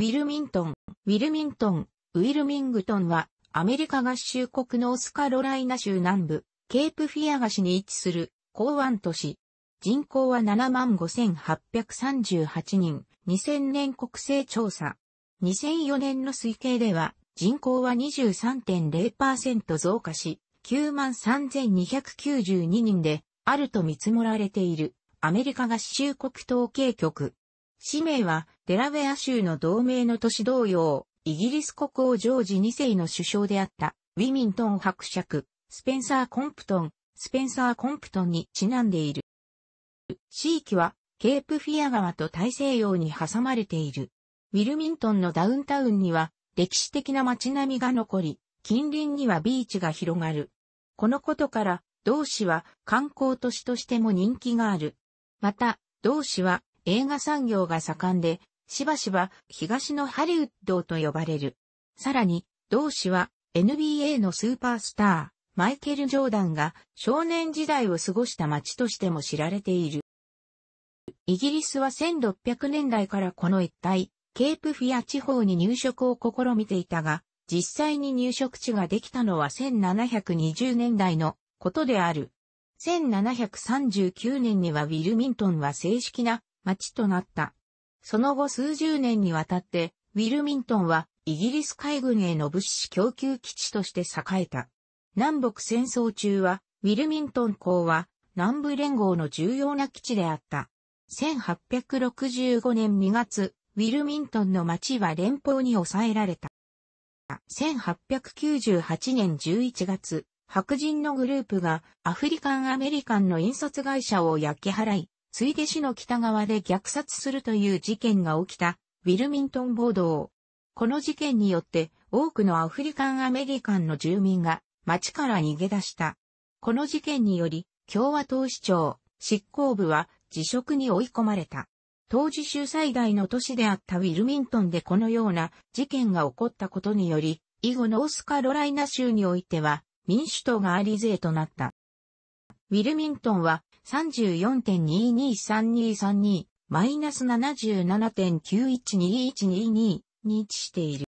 ウィルミントン、ウィルミントン、ウィルミングトンは、アメリカ合衆国ノースカロライナ州南部、ケープフィアガシに位置する港湾都市。人口は75,838人、2000年国勢調査。2004年の推計では、人口は23.0%増加し、93,292人で、あると見積もられている、アメリカ合衆国統計局。氏名は、デラウェア州の同盟の都市同様、イギリス国王ジョージ2世の首相であった、ウィミントン伯爵、スペンサー・コンプトン、スペンサー・コンプトンにちなんでいる。地域は、ケープフィア川と大西洋に挟まれている。ウィルミントンのダウンタウンには、歴史的な街並みが残り、近隣にはビーチが広がる。このことから、同市は観光都市としても人気がある。また、同市は映画産業が盛んで、しばしば東のハリウッドと呼ばれる。さらに、同氏は NBA のスーパースター、マイケル・ジョーダンが少年時代を過ごした街としても知られている。イギリスは1600年代からこの一帯、ケープフィア地方に入植を試みていたが、実際に入植地ができたのは1720年代のことである。1739年にはウィルミントンは正式な町となった。その後数十年にわたって、ウィルミントンはイギリス海軍への物資供給基地として栄えた。南北戦争中は、ウィルミントン港は南部連合の重要な基地であった。1865年2月、ウィルミントンの町は連邦に抑えられた。1898年11月、白人のグループがアフリカンアメリカンの印刷会社を焼き払い、ついで市の北側で虐殺するという事件が起きた、ウィルミントン暴動。この事件によって、多くのアフリカンアメリカンの住民が、町から逃げ出した。この事件により、共和党市長、執行部は辞職に追い込まれた。当時州最大の都市であったウィルミントンでこのような事件が起こったことにより、以後ノースカロライナ州においては民主党がアリゼーとなった。ウィルミントンは34.223232 77.912122に位置している。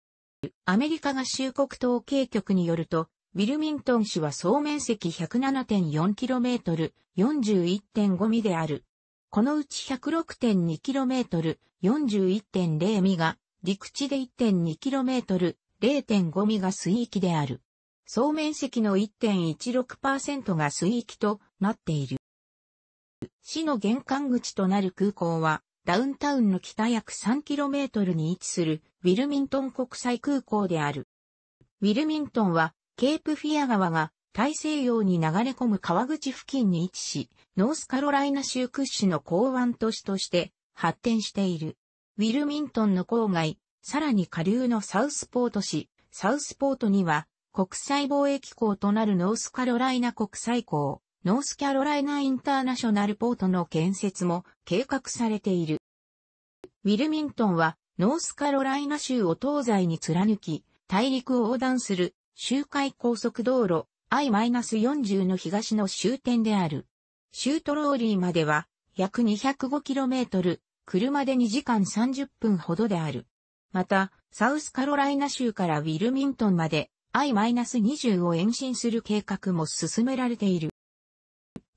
アメリカ合衆国統計局によると、ウィルミントン市は総面積 107.4km、41.5ミである。このうち 106.2km、41.0ミが、陸地で 1.2km、0.5ミが水域である。総面積の1.16%が水域となっている。市の玄関口となる空港は、ダウンタウンの北約 3km に位置するウィルミントン国際空港である。ウィルミントンは、ケープフィア川が大西洋に流れ込む川口付近に位置し、ノースカロライナ州屈指の港湾都市として発展している。ウィルミントンの郊外、さらに下流のサウスポート市、サウスポートには国際貿易港となるノースカロライナ国際港、ノースキャロライナインターナショナルポートの建設も計画されている。ウィルミントンはノースカロライナ州を東西に貫き、大陸を横断する周回高速道路 I-40 の東の終点である。シュートローリーまでは約 205km、車で2時間30分ほどである。また、サウスカロライナ州からウィルミントンまで I-20 を延伸する計画も進められている。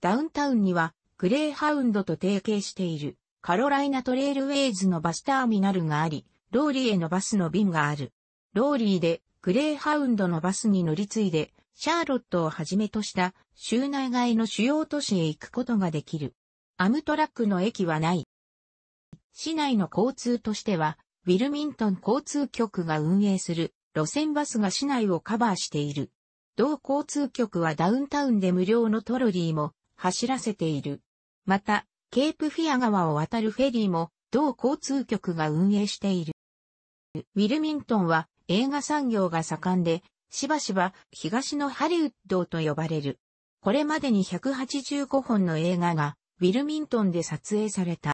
ダウンタウンには、グレーハウンドと提携している、カロライナトレイルウェイズのバスターミナルがあり、ローリーへのバスの便がある。ローリーで、グレーハウンドのバスに乗り継いで、シャーロットをはじめとした州内外の主要都市へ行くことができる。アムトラックの駅はない。市内の交通としては、ウィルミントン交通局が運営する路線バスが市内をカバーしている。同交通局はダウンタウンで無料のトロリーも走らせている。また、ケープフィア川を渡るフェリーも、同交通局が運営している。ウィルミントンは映画産業が盛んで、しばしば東のハリウッドと呼ばれる。これまでに185本の映画がウィルミントンで撮影された。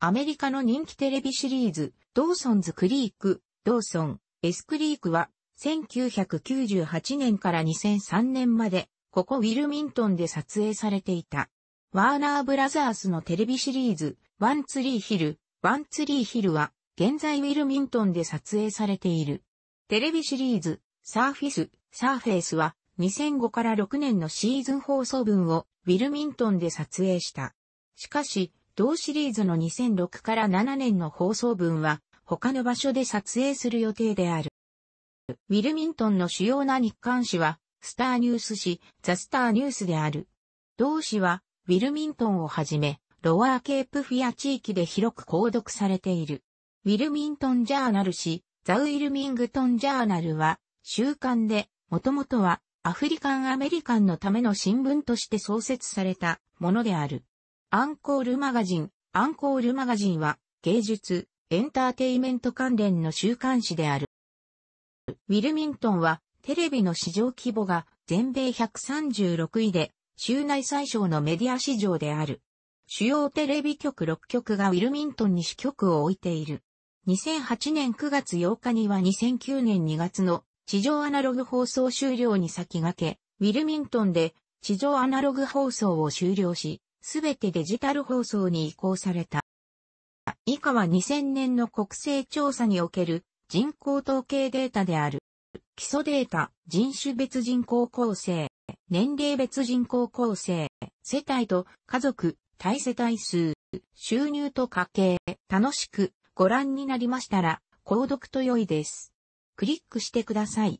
アメリカの人気テレビシリーズ、ドーソンズ・クリーク、ドーソン、エス・クリークは、1998年から2003年までここウィルミントンで撮影されていた。ワーナーブラザースのテレビシリーズ、ワンツリーヒル、ワンツリーヒルは、現在ウィルミントンで撮影されている。テレビシリーズ、サーフィス、サーフェイスは、2005から6年のシーズン放送分をウィルミントンで撮影した。しかし、同シリーズの2006から7年の放送分は他の場所で撮影する予定である。ウィルミントンの主要な日刊誌はスターニュース誌、ザ・スターニュースである。同誌は、ウィルミントンをはじめ、ロワーケープフィア地域で広く購読されている。ウィルミントンジャーナル誌、ザ・ウィルミングトンジャーナルは、週刊で、もともとは、アフリカンアメリカンのための新聞として創設されたものである。アンコールマガジン、アンコールマガジンは、芸術、エンターテイメント関連の週刊誌である。ウィルミントンは、テレビの市場規模が全米136位で、州内最小のメディア市場である。主要テレビ局6局がウィルミントンに支局を置いている。2008年9月8日には2009年2月の地上アナログ放送終了に先駆け、ウィルミントンで地上アナログ放送を終了し、すべてデジタル放送に移行された。以下は2000年の国勢調査における人口統計データである。基礎データ、人種別人口構成、年齢別人口構成、世帯と家族、対世帯数、収入と家計、楽しくご覧になりましたら、購読と良いです。クリックしてください。